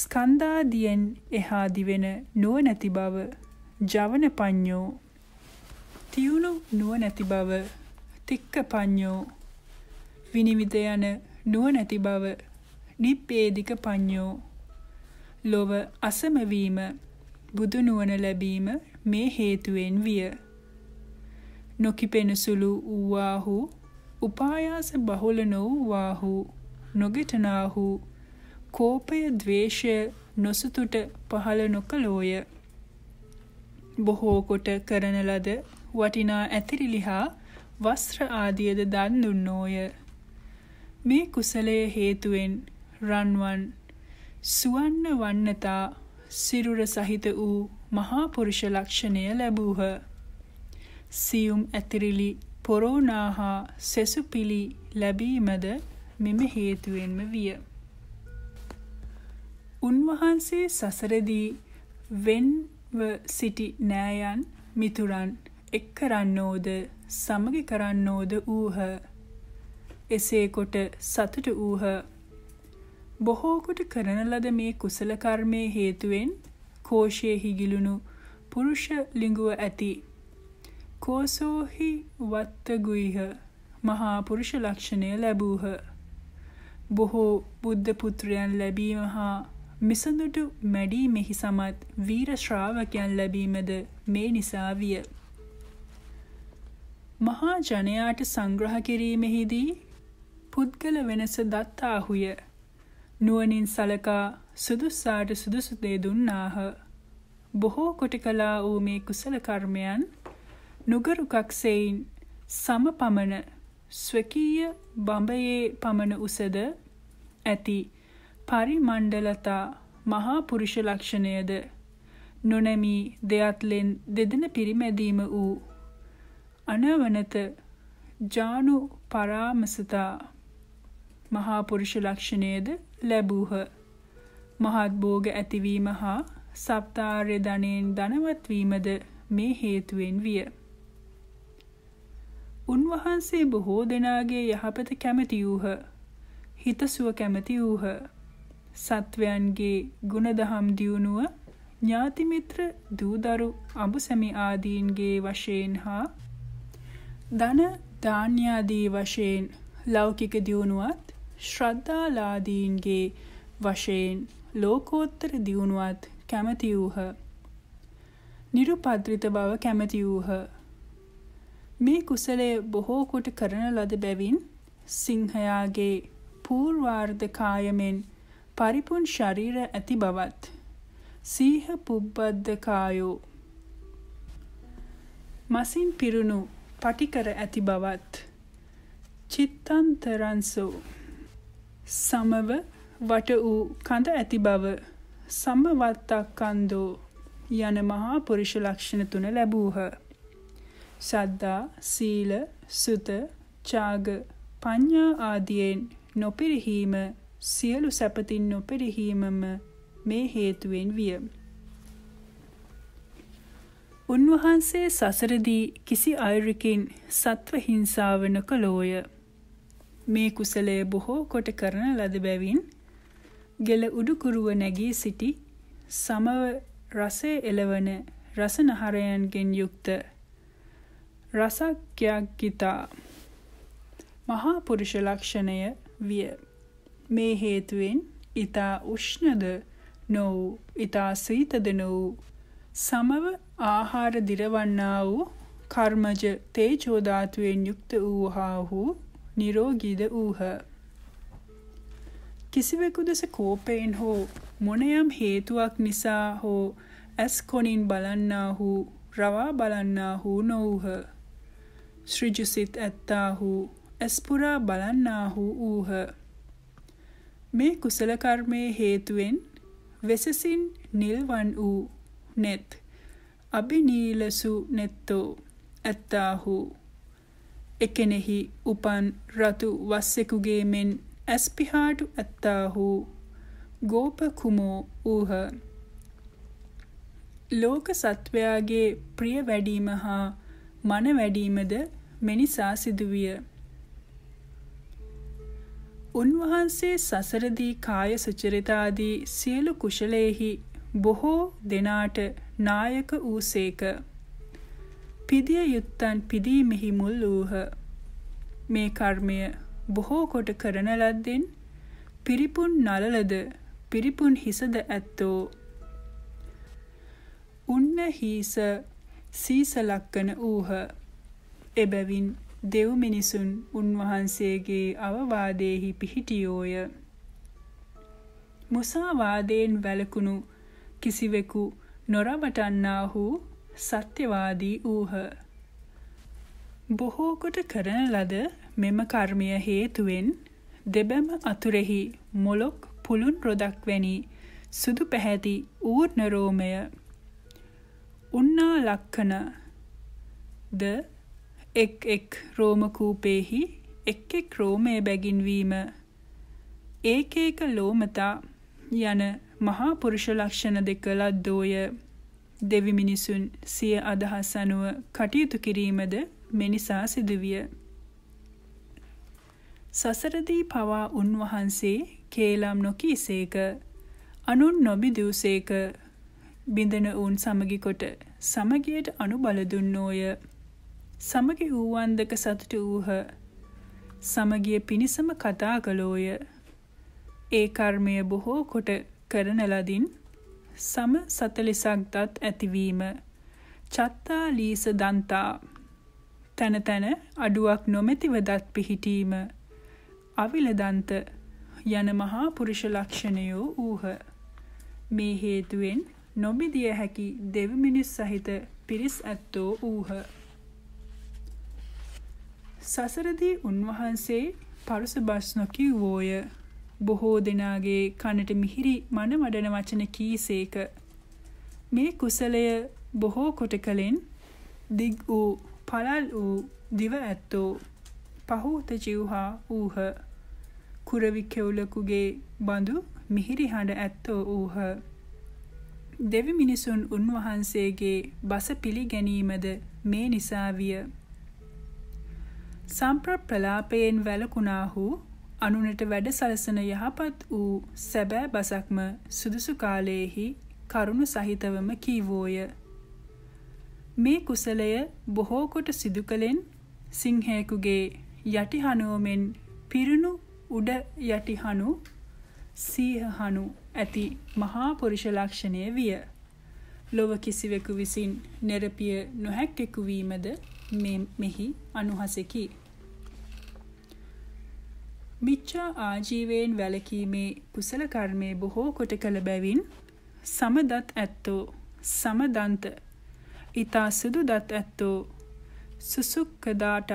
ස්කන්ධාදියෙන් එහා දිවෙන නුවණැති බව ජවනපඤ්ඤෝ තියුණු නුවණැති බව තික්කපඤ්ඤෝ විනිවිද යන නුවණැති බව නිප්පේදික පඤ්ඤෝ ලොව අසම වීම බුදු නුවණ ලැබීම මේ හේතුවෙන් විය නොකිපෙන සුළු වූවාහු උපායාස බහුල නොවූවාහු නොගෙටනාහු කෝපය ద్వේෂය නොසුතුට පහළ නොකලෝය බොහෝ කොට කරන ලද වටිනා ඇතිරිලි හා වස්ත්‍ර ආදියද දන් දුන්නෝය මේ කුසලය හේතුවෙන් රන්වන් සුවන්න වන්නතා සිරුර සහිත වූ මහා පුරුෂ ලක්ෂණය ලැබූහ සියුම් ඇතිරිලි පොරෝනා හා සෙසුපිලි ලැබීමද මෙම හේතුවෙන්ම විය. උන්වහන්සේ සසරදී වෙන්ව සිටි නෑයන් මිතුරන් එක් කරන්නෝද සමගි කරන්නෝද වූහ. එසේකොට සතුට වූහ. බොහෝකොට කරන ලද මේ කුසල කර්මයේ හේතුවෙන් කෝෂයේ හිගිලුණු පුරුෂ ලිඟුව ඇති කෝසෝහි වත්තගුයිහ මහා පුරුෂ ලක්ෂණය ලැබූහ. බොහෝ බුද්ධ පුත්‍රයන් ලැබීම හා මිසඳුට මැඩීමෙහි සමත් වීර ශ්‍රාවකයන් ලැබීමද මේ නිසා විය. මහා ජනයාට සංග්‍රහ කිරීමෙහිදී පුද්ගල වෙනස දත්තාහුය. නුවණින් සලකා සුදුස්සාට සුදුසු දේ දුන්නාහ. බොහෝ කොට කළා වූ මේ කුසල කර්මයන් නුගරුකක්සෙයින් සම පමණ ස්වකීය බඹයේ පමණ උසද ඇති පරිමණ්ඩලතා මහා පුරුෂ ලක්ෂණයද නොනැමී දෙයත්ලෙන් දෙදෙන පිරිමැදීම වූ අනවනත ජානු පරාමසතා මහා පුරුෂ ලක්ෂණයද ලැබූහ මහත් භෝග ඇතිවීම හා සප්තාර්ය ධනෙන් ධනවත් වීමද මේ හේතුවෙන් විය උන්වහන්සේ බොහෝ දෙනාගේ යහපත කැමති වූහ. හිතසුව කැමති වූහ. සත්වයන්ගේ ගුණදහම් දියුණුව ඥාතිමිත්‍ර දූදරු අඹුසැමි ආදීන්ගේ වශයෙන් හා ධන ධාන්‍යාදී වශයෙන් ලෞකික දියුණුවත් ශ්‍රද්ධාලාදීන්ගේ වශයෙන් ලෝකෝත්තර දියුණුවත් කැමති වූහ. නිරුපද්‍රිත බව කැමති වූහ. මේ කුසලය බොහෝකොට කරන ලද බැවින් සිංහයාගේ පූර්වාර්ධ කායමෙන් පරිපුන් ශරීර ඇති බවත් සීහ පුබ්බද්ධ කායෝ මසින් පිරුණු පටිකර ඇති බවත් චිත්තන්තරන්සෝ සමව වට වූ කඳ ඇති බව සම්බවත්තක් කන්දෝ යන මහා පුරුෂ ලක්ෂණ තුන ලැබූහ. සද්දා, සීල, සුත, ඡාග, පඤ්ඤා ආදීන් නොපිරිහීම සියලු සැපතින් නොපිරිහීමම මේ හේතුවෙන් විය. උන්වහන්සේ සසරදී කිසි අයුරකින් සත්ව හිංසාව නොකළෝය. මේ කුසලය බොහෝ කොට කරන ලද බැවින් ගෙල උඩුකුරුව නැගී සිටි සමව රසය එළවන රසනහරයන්ගෙන් යුක්ත රසක්‍යග්ගිතා මහා පුරුෂ ලක්ෂණය විය. මේ හේතුවෙන් ඊතා උෂ්ණද නොවූ ඊතා සීතද නොවූ සමව ආහාර දිරවන්නා වූ කර්මජ තේජෝ ධාතුවෙන් යුක්ත වූහාහු නිරෝගීද වූහ. කිසිවෙකු දෙස කෝපයෙන් හෝ මොනයම් හේතුවක් නිසා හෝ ඇස් කොනින් බලන්නාහු රවා බලන්නාහු නොවූහ. ශ්‍රජුසිත් ඇත්තාහු ඇස්පුරා බලන්නාහු වූහ. මේ කුසලකර්මය හේතුවෙන් වෙසසින් නිල්වන් වූ නෙත් අභිනීලසු නෙත්තෝ ඇත්තාහු එකෙනෙහි උපන් රතු වස්සෙකුගේ මෙන් ඇස්පිහාටු ඇත්තාහු ගෝප කුමෝ වූහ ලෝක සත්වයාගේ ප්‍රිය වැඩීම හා මන වැඩීමද මෙනිසා සිදුවිය. උන්වහන්සේ සසරදී කාය සුචරිතාදී සියලු කුශලයෙහි බොහෝ දෙනාට නායක වූසේක. පිදිය යුත්තන් පිදීමෙහි මුල් වූහ. මේ කර්මය බොහෝ කොට කරන ලද්දෙන් පිරිපුන් නලලද පිරිපුන් හිසද ඇත්තෝ. උන්න හිස සීසලක්කන වූහ. එබැවින් දෙව් මිනිසුන් උන්වහන්සේගේ අවවාදයෙහි පිහිටියෝය. මුසාවාදයෙන් වැළකුණු කිසිවෙකු නොරබටන්නාහු සත්‍යවාදී වූහ. බොහෝකොට කරන ලද මෙම කර්මය හේතුවෙන් දෙබැම අතුරෙහි මොලොක් පුළුන් රොදක් වැනි සුදු පැහැති ඌර්ණරෝමය උන්නා ලක්කන ද එක් එක් රෝමකූපේහි එක් එක් රෝමය බැගින්වීම ඒකේක ලෝමතා යන මහා පුරුෂ ලක්ෂණ දෙක ලද්දෝය දෙවි මිනිසුන් සිය අදහස් අනුව කටයුතු කිරීමද මෙනිසා සිදුවිය. සසරදී පවා උන්වහන්සේ කේලම් නොකීසේක අනුන් නොබිදූසේක බිඳෙන ඌන් සමගිකොට සමගියට අනු බලදුන්නෝය සමගි වූවන්දක සතුට වූහ සමගිය පිණිසම කතා කළෝය ඒ කර්මය බොහෝ කොට කරන ලදින් සම සතලිසක් දත් ඇතිවීම චත්තා ලීස දන්තා තැන තැන අඩුවක් නොමැතිව දත් පිහිටීම අවිලදන්ත යන මහා පුරුෂ ලක්ෂණයෝ වූහ මේ හේතුවෙන් නොබිදිය හැකි දෙවි මිනිස් සහිත පිරිස් ඇත්තෝ වූහ. සසරදී උන්වහන්සේ පරුස බස්නොකි වෝය. බොහෝ දෙනාගේ කනට මිහිරි මනමඩන වචන කීසේක. මේ කුසලය බොහෝ කොට කලෙන් දිග් වූ පලල් වූ දිව ඇත්තෝ පහූත ජිව්හා වූහ. කුරවි කෙවුලකුගේ බඳු මිහිරි හඬ ඇත්තෝ වූහ. දෙවි මිනිසුන් උන්වහන්සේගේ බස පිළිගැනීමද මේ නිසා විය. සම්ප්‍රප්‍රලාපයෙන් වැළකුණාහු අනුනට වැඩ සලසන යහපත් වූ සැබෑ බසක්ම සුදුසු කාලයෙහි කරුණු සහිතවම කීවෝය. මේ කුසලය බොහෝ කොට සිදු කලෙන් සිංහයෙකුගේ යටිහනුවමෙන් පිරුණු උඩ යටිහනු සීහහනු ඇති මහා පුරුෂ ලක්ෂණය විය. ලොව කිසිවෙකු විසින් නෙරපිය නොහැක්කෙකු වීමද මෙහි අනුහසකි. මිච්ඡා ආජීවයෙන් වැළකීමේ කුසල කර්මයේ බොහෝ කොට කළ බැවින් සමදත් ඇත්තෝ සමදන්ත ඊතා සුදු දත් ඇත්තෝ සුසුක්කදාට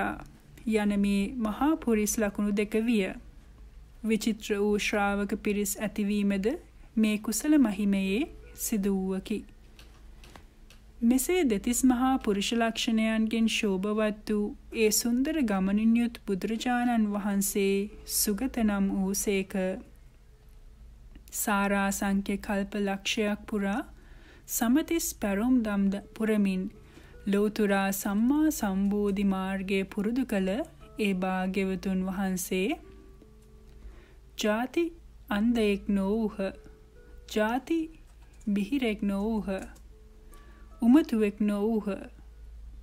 යන මේ මහා පුරිස් ලකුණු දෙක විය. විචිත්‍ර වූ ශ්‍රාවක පිරිස් ඇතිවීමද මේ කුසල මහිමයේ සිදු වූවකි. මෙසේ දෙතිස් මහා පුරුෂ ලක්ෂණයන්ගෙන් ශෝභවත් වූ ඒ සුන්දර ගමනින් යුත් බුදුරජාණන් වහන්සේ සුගත නම් වූ සේක. සාරා සංඛ්‍ය කල්ප ලක්ෂයක් පුරා සමතිස් පැරුම් දම්ද පුරමින් ලෝතුරා සම්මා සම්බෝධි මාර්ගය පුරුදු කළ ඒ භාග්‍යවතුන් වහන්සේ ಜಾತಿ ಅಂಧයෙක් නොවූහ. ಜಾති බිහිරෙක් නොවූහ. උමතුවෙක් නොවූහ.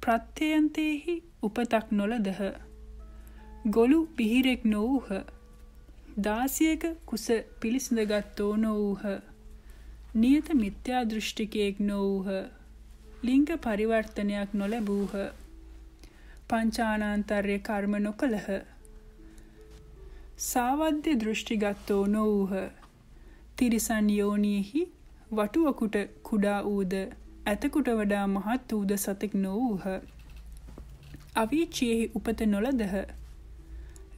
ප්‍රත්‍යයන්තයෙහි උපතක් නොලදහ. ගොළු පිහිරෙක් නොවූහ. දාසියක කුස පිළිසඳගත්තෝ නොවූහ. නියත මිත්‍යා දෘෂ්ටිකයෙක් නොවූහ. ලිංග පරිවර්තනයක් නොලැබූහ. පංචානාන්තර්ය කර්ම නොකළහ. සාවද්‍ය දෘෂ්ටිගත්ෝ නොවූහ. තිරිසන් යෝනියෙහි වටුවකුට කුඩා වූද ඇතකුට වඩා මහත් වූද සතෙක් නොවූහ. අවීචියෙහි උපත නොලදහ.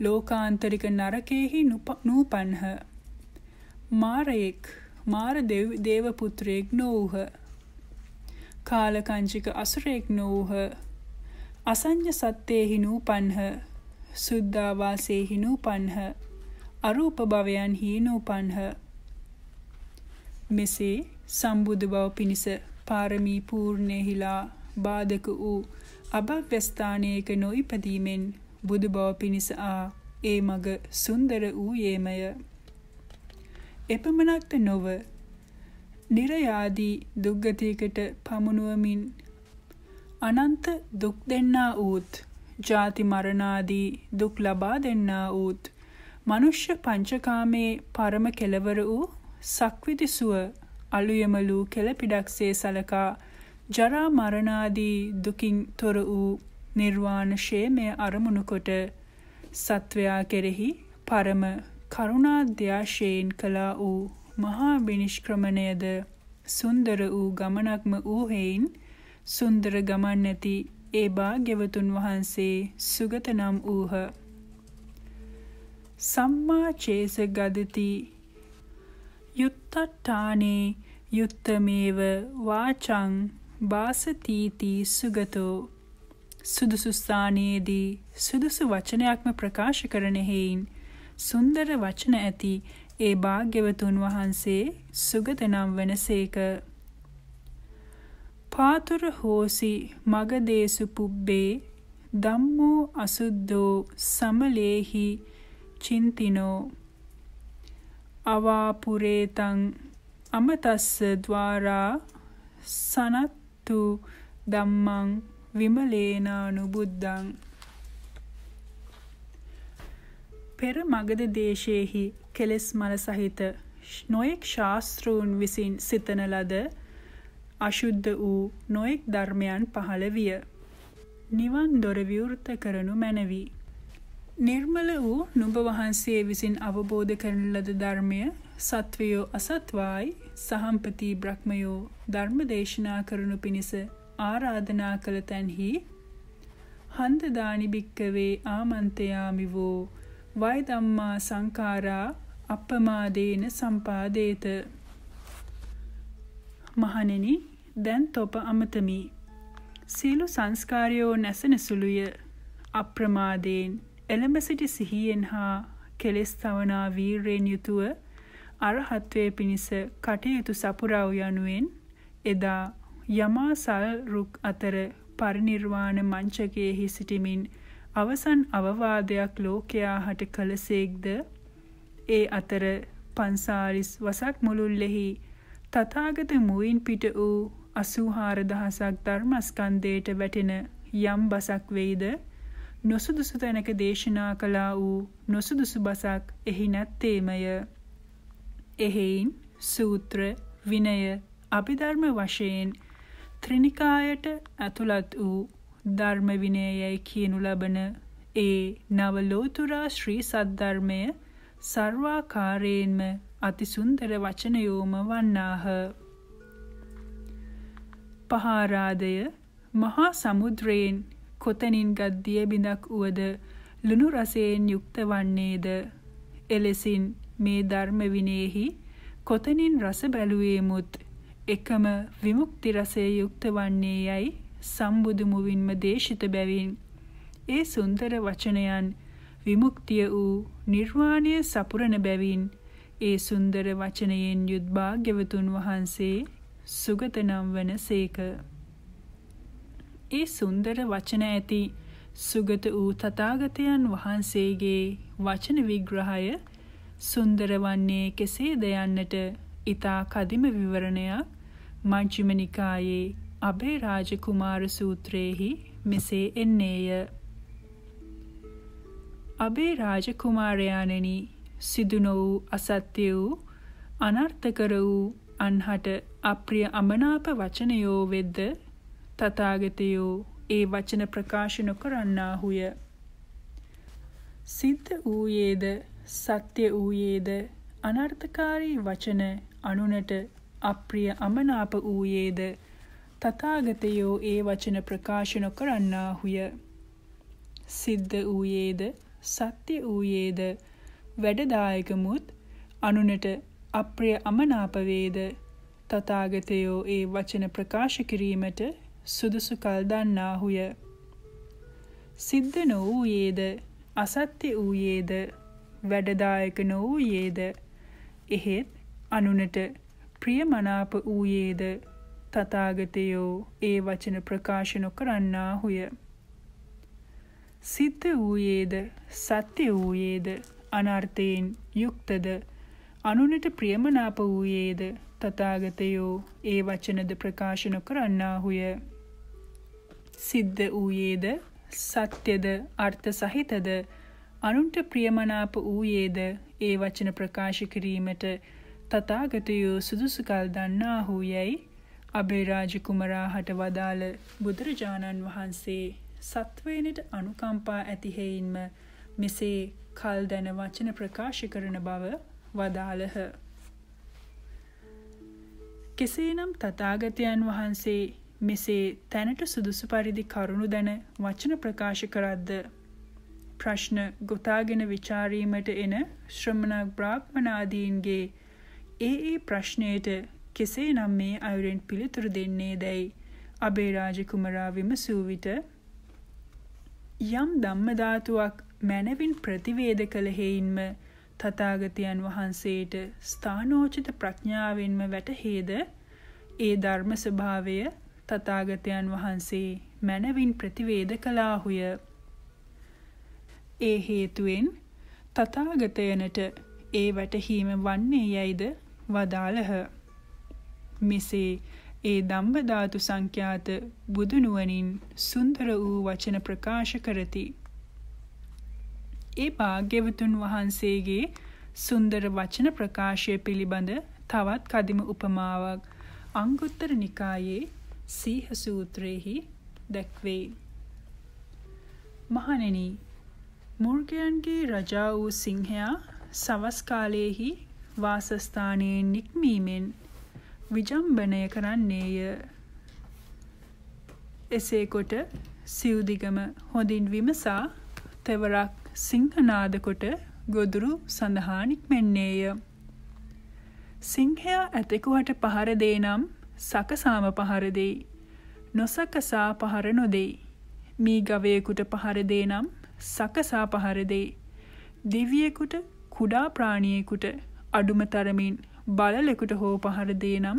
ලෝකාන්තරික නරකයෙහි නූපන්හ. මාරයෙක් මාර දේවපුත්‍රයෙක් නොවූහ. කාලකංචික අසුරයෙක් නොවූහ. අසං්ඥ සත්‍යයෙහි නූපන්හ. සුද්ධාවාසයෙහි නූපන්හ. අරූප භවයන්හි නූපන්හ. මෙසේ සම්බුදු බව පිණිස පාරමී පූර්ණෙහිලා බාධක වූ අභව්‍යස්ථානයක නොයිපදීමෙන් බුදු බව පිණිස ආ ඒ මග සුන්දර වූයේමය. එපමණක්ද නොව නිරයාදී දුක්ගතියකට පමුණුවමින් අනන්ත දුක් දෙන්නා වූත් ජාති මරණාදී දුක් ලබා දෙන්නා වූත් මනුෂ්‍ය පංචකාමේ පරම කෙලවර වූ සක්විතිසුව අලුයමලු කෙලපිඩක්සේ සලකා ජරා මරණාදී දුකින් තොර වූ නිර්වාණ ශේමය අරමුණු කොට සත්වයා කෙරෙහි පරම කරුණාධ්‍යාශයෙන් කළා වූ මහා විනිෂ්ක්‍රමණයද සුන්දර වූ ගමනක්ම වූ හේයින් සුන්දර ගමන් නැති ඒ භාග්‍යවතුන් වහන්සේ සුගත නම් වූහ. සම්මා චේස ගදති යුත්තට්ටානේ යුත්තමේව වාචං බාසතීති සුගතෝ සුදුසු ස්ථානයේදී සුදුසු වචනයක්ම ප්‍රකාශ කරන හේයින් සුන්දර වචන ඇති ඒ භාග්‍යවතුන් වහන්සේ සුගත නම් වනසේක පාතුර හෝසි මගදේසු පුබ්බේ ධම්මෝ අසුද්ධෝ සමලේහි චින්තිනෝ අවාපුරේතං අමතස්ස ద్వාරා සනත්තු ධම්මං විමලේනානුබුද්ධං පෙර මගද දේශයේහි කෙලෙස් මල සහිත නොයෙක් ශාස්ත්‍රූන් විසින් සිතන ලද අශුද්ධ වූ නොයෙක් ධර්මයන් පහළ විය. නිවන් දොර විවෘත කරනු මැනවි. නිර්මල වූ නුඹ වහන්සේ විසින් අවබෝධ කරන ලද ධර්මය සත්වයෝ අසත්වායි සහම්පති බ්‍රහ්මයෝ ධර්ම දේශනා කරනු පිණිස ආරාධනා කළ තැන්හි හන්දදානි භික්කවේ ආමන්තයාමිවෝ වයදම්මා සංකාරා අපමාදේන සම්පාදේත මහණෙනි දැන් තොප අමතමි. සියලු සංස්කාරයෝ නැසෙන සුළුය. අප්‍රමාදයෙන් එළඹ සිටි සිහියෙන් හා කෙලෙස් තවනා වීරයෙන් යුතුව අරහත්වයේ පිණිස කටයුතු සපුරා යනුවෙන් එදා යමාසල් රුක් අතර පරිණිර්වාණ මංචකයේහි සිටිමින් අවසන් අවවාදයක් ලෝකයා හට කළසේක්ද ඒ අතර පන්සාරිස් වසක් මුළුල්ලෙහි තථාගත මුවින් පිට වූ 84000ක් ධර්මස්කන්ධයට වැටෙන යම් බසක් වෙයිද නොසුදුසු තැනක දේශනා කළා වූ නොසුදුසු බසක් එහි නැත්තේමය. එහෙයින් සූත්‍ර විනය අභිධර්ම වශයෙන් ත්‍රිනිකායට ඇතුළත් වූ ධර්ම විනයයි කියනු ලබන ඒ නව ලෝතුරා ශ්‍රී සද්ධර්මය සර්වාකාරයෙන්ම අතිසුන්දර වචනයෝම වන්නාහ. පහාරාදය මහා සමුද්‍රයෙන් කොතනින් ගද්දිය බිඳක් වුවද ලුණු රසයෙන් යුක්ත වන්නේද එලෙසින් මේ ධර්ම විනේහි කොතනින් රස බැලුවේමුත් එකම විමුක්ති රසය යුක්ත වන්නේ යයි සම්බුදු මුවින්ම දේශිත බැවින් ඒ සුන්දර වචනයන් විමුක්තිය වූ නිර්වාණය සපුරන බැවින් ඒ සුන්දර වචනයෙන් යුත් භාග්‍යවතුන් වහන්සේ සුගත නම් වන සේක. ඒ සුන්දර වචන ඇති සුගත වූ තථාගතයන් වහන්සේගේ වචන විග්‍රහය සුන්දර වන්නේ කෙසේද යන්නට ඊතා කදිම විවරණයක් මජ්ක්‍ධිම නිකායේ අබේරාජ කුමාර සූත්‍රයේහි මෙසේ එන්නේය. අබේරාජ කුමාරයාණෙනි සිදු නොවූ අසත්‍ය වූ අනර්ථකර වූ අන්හට අප්‍රිය අමනාප වචනයෝ වෙද්ද තථාගතයෝ ඒ වචන ප්‍රකාශ නොකරන්නාහුය. සිද්ධ ඌයේද සත්‍ය ඌයේද අනර්ථකාරී වචන අනුනට අප්‍රිය අමනාප ඌයේද තථාගතයෝ ඒ වචන ප්‍රකාශ නොකරන්නාහුය. සිද්ධ ඌයේද සත්‍ය ඌයේද වැඩදායකමුත් අනුනට අප්‍රිය අමනාපවේද තතාගතයෝ ඒ වචන ප්‍රකාශ කිරීමට සුදුසු කල් දන්නාහුය. සිද්ධ නොවූයේද අසත්‍ය වූයේද වැඩදායක නොවූයේද එහෙත් අනුනට ප්‍රියමනාප වූයේද තතාගතයෝ ඒ වචන ප්‍රකාශ නොකරන්නාහුය. සිද්ධ වූයේද සත්‍ය වූයේද අනර්ථයෙන් යුක්තද අනුනට ප්‍රියමනාප වූයේද තථාගතයෝ ඒ වචනද ප්‍රකාශ නොකරන්නාහුය සිද්ධ වූයේද සත්‍යද අර්ථ සහිතද අනුන්ට ප්‍රියමනාප වූයේද ඒ වචන ප්‍රකාශ කිරීමට තථාගතයෝ සුදුසුකල් දන්නාහුයයි අබේරාජ කුමරාහට වදාළ බුදුරජාණන් වහන්සේ සත්වයනට අනුකම්පා ඇති මෙසේ කල් දැන වචන ප්‍රකාශ කරන බව වදාළහ. කෙසේනම් තතාගතයන් වහන්සේ මෙසේ තැනට සුදුසු පරිදි කරුණු දැන වචන ප්‍රකාශ කරද්ද ප්‍රශ්න ගොතාගෙන ਵਿਚාරීමට එන ශ්‍රමණ බ්‍රාහ්මනාදීන්ගේ ඒ ඒ ප්‍රශ්නයට කෙසේනම් මේ අයුරෙන් පිළිතුරු දෙන්නේ දැයි අබේරාජ කුමරා විමසූ විට යම් ධම්ම ධාතුවක් මැනවින් ප්‍රතිවේද කළ හේයින්ම තථාගතයන් වහන්සේට ස්ථානෝචිත ප්‍රඥාවෙන්ම වැටහෙද ඒ ධර්ම ස්වභාවය තථාගතයන් වහන්සේ මැනවින් ප්‍රතිවේද කළාහුය. ඒ හේතුවෙන් තථාගතයනට ඒ වැටහීම වන්නේ යයිද වදාළහ. මෙසේ ඒ ධම්ම ධාතු සංඛ්‍යාත බුදුනුවණින් සුන්දර වූ වචන ප්‍රකාශ කරති. ඒ භාග්‍යවතුන් වහන්සේගේ සුන්දර වචන ප්‍රකාශය පිළිබඳ තවත් කදිම උපමාවක් අංගුත්තර නිකායේ සීහ සූත්‍රයෙහි දැක්වේ. මහණෙනි මුර්ගයන්ගේ රජා වූ සිංහයා සවස් කාලයේහි වාසස්ථානයෙන් නික්මීමෙන් විජම්බනය කරන්නේය. එසේකොට සිව්දිගම හොඳින් විමසා තෙවරක් සිංහනාදකොට ගොදුරු සඳහානික්මෙන්නේය. සිංහයා ඇතෙකුහට පහරදේ නම් සකසාම පහරදෙයි. නොසකසා පහර නොදෙයි. මී ගවයෙකුට පහරදේ නම් සකසා පහරදෙයි. දෙවියෙකුට කුඩා ප්‍රාණියෙකුට අඩුම තරමින් බලලෙකුට හෝ පහරදේ නම්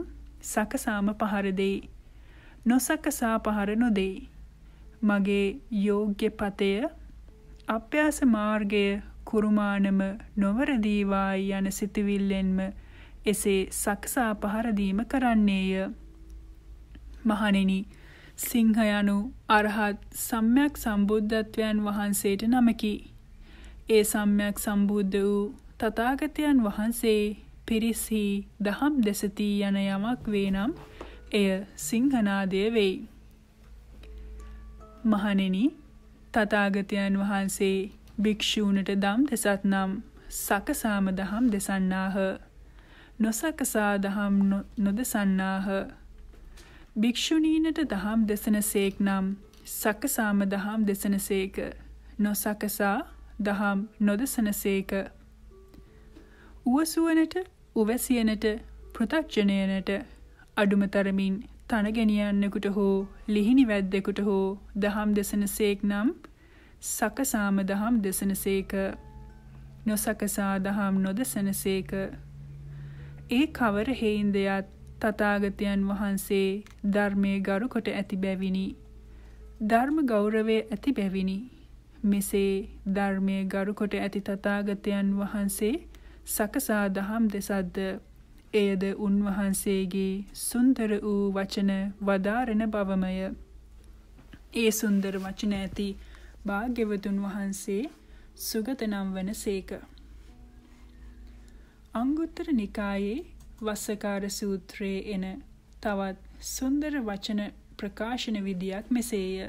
සකසාම පහරදෙයි. නොසකසා පහර නොදෙයි. මගේ යෝග්‍ය පතය අභ්‍යාස මාර්ගය කුරුමානම නොවරදීවායි යන සිතවිල්ලෙන්ම එසේ සක්සා පහරදීම කරන්නේය. මහණෙනි සිංහයනු අරහත් සම්්‍යක් සම්බුද්ධත්වයන් වහන්සේට නමකි. ඒ සම්්‍යක් සම්බුද්ධ වූ තථාගතයන් වහන්සේ පිරිසි දහම් දෙසතී යන යමක් වේනම් එය සිංහනාදය වෙයි. මහණෙනි තථාගතයන් වහන්සේ භික්ෂූනට දම් දෙසත් නම් සකසාම දහම් දෙසන්නාහ. නොසකසා දහම් නොදසන්නාහ. භික්ෂුණීනට දහම් දෙසනසේක් නම් සකසාම දහම් දෙසනසේක. නොසකසා දහම් නොදසනසේක. උවසුවනට උවැසියනට පෘථක්ජනයනට අඩුමතරමින් තනගෙනියන්නෙකුට හෝ ලිහිනි වැද්දෙකුට හෝ දහම් දෙසනසේක් නම් සකසාම දහම් දෙසනසේක නොසකසා දහම් නොදසනසේක ඒ කවර හේන්දයත් තථාගතයන් වහන්සේ ධර්මයේ ගරු කොට ඇති බැවිනි ධර්ම ගෞරවයේ ඇති බැවිනි මෙසේ ධර්මයේ ගරු කොට ඇති තථාගතයන් වහන්සේ සකසා දහම් දෙසද්ද එයද උන්වහන්සේගේ සුන්දර වූ වචන වදාරණ බවමය. ඒ සුන්දර වචන ඇති භාග්‍යවතුන් වහන්සේ සුගත නම් වන සේක. අංගුත්තර නිකායේ වස්සකාර සූත්‍රයේ එන තවත් සුන්දර වචන ප්‍රකාශන විදියක් මෙසේය.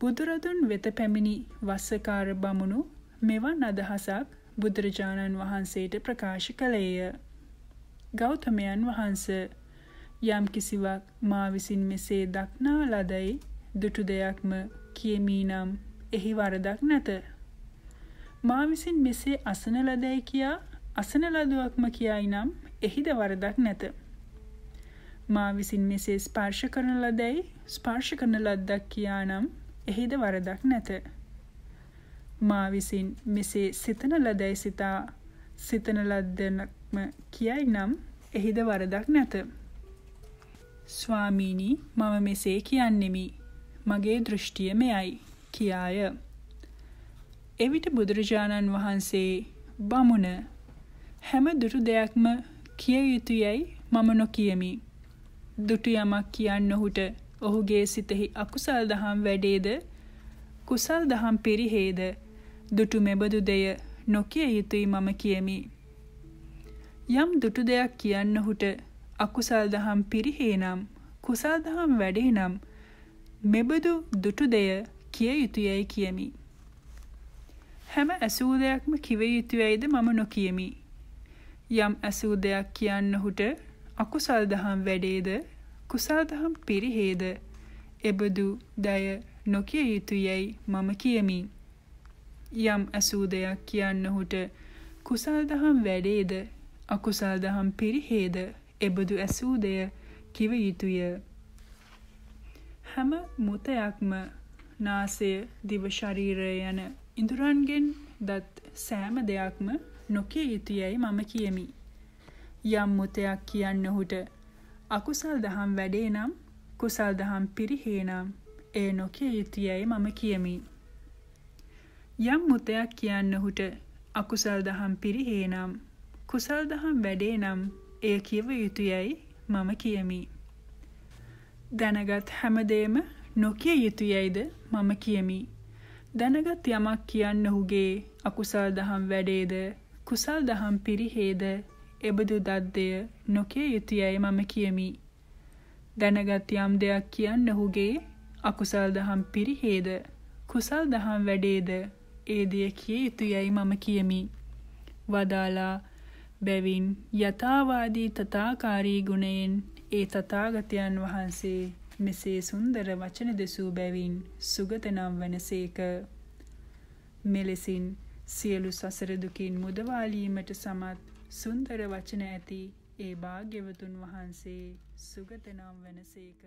බුදුරදුන් වෙත පැමිණි වස්සකාර බමුණු මෙවන් අදහසක් බුදුරජාණන් වහන්සේට ප්‍රකාශ කළේය. ගෞතමයන් වහන්ස යම් කිසිවක් මා විසින් මෙසේ දක්නා ලදයි දුටු දෙයක්ම කියමී නම් එහි වරදක් නැත. මා විසින් මෙසේ අසන ලදැයි කියා අසන ලදුවක්ම කියයි නම් එහිද වරදක් නැත. මා විසින් මෙසේ ස්පර්ශ කරන ලදැයි ස්පර්ශ කරන ලද්දක් කියා නම් එහිද වරදක් නැත. මා විසින් මෙසේ සිතන ලදැයි සිතා සිතන ලද්දනක්ම කියයි නම් එහිද වරදක් නැත. ස්වාමීනී මම මෙසේ කියන්නෙමි. මගේ දෘෂ්ටිය මෙයයි කියාය. එවිට බුදුරජාණන් වහන්සේ බමුණ හැම දුටු දෙයක්ම කිය යුතුයයි මම නොකියමි. දුටු යමක් කියන්න ඔහුට ඔහුගේ සිතෙහි අකුසල් දහම් වැඩේද කුසල් දහම් පිරිහේද දුටු මෙබඳු දෙය නොකිය යුතුයි මම කියමි. යම් දුටු දෙයක් කියන්නහුට අකුසල් දහම් පිරිහේනම් කුසල් දහම් වැඩේනම් මෙබඳු දුටු දෙය කිය යුතුයයි කියමි. හැම ඇසූ දෙයක්ම කිව යුතුයයිද මම නොකියමි. යම් ඇසූ දෙයක් කියන්නහුට අකුසල් දහම් වැඩේද කුසල් දහම් පිරිහේද එබඳු දය නොකිය යුතුයයි මම කියමි. යම් ඇසූ දෙයක් කියන්නහුට කුසල් දහම් වැඩේද අකුසල් දහම් පිරිහේද එබඳු ඇසූ දෙය කිව යුතුය. හැම මුතයක්ම නාසය දිව ශරීරය යන ඉඳුරන්ගෙන් දත් සෑම දෙයක්ම නොකිය යුතුයයි මම කියමි. යම් මුතයක් කියන්නහුට අකුසල් දහම් වැඩේ නම් කුසල් දහම් පිරිහේ නම් ඒ නොකිය යුතුයයි මම කියමි. යම් මුතයක් කියන්නහුට අකුසල් දහම් පිරිහේ නම් කුසල් දහම් වැඩේ නම් එය කියව යුතුයයි මම කියමි. දැනගත් හැමදේම නොකිය යුතුයයිද මම කියමි. දැනගත් යමක් කියන්නහුගේ අකුසල් දහම් වැඩේද කුසල් දහම් පිරිහේද එබඳු දද්දය නොකිය යුතුයයි මම කියමි. දැනගත් යම් දෙයක් කියන්නහුගේ අකුසල් දහම් පිරිහේද කුසල් දහම් වැඩේද ඒ දෙය කිය යුතුයයි මම කියමි. වදාලා බැවින් යථාවාදී තථාකාරී ගුණයෙන් ඒ තථාගතයන් වහන්සේ මෙසේ සුන්දර වචන දෙසූ බැවින් සුගත නම් වනසේක. මෙලෙසින් සියලු සසර දුකින් මුදවාලීමට සමත් සුන්දර වචන ඇති ඒ භාග්‍යවතුන් වහන්සේ සුගත නම් වනසේක.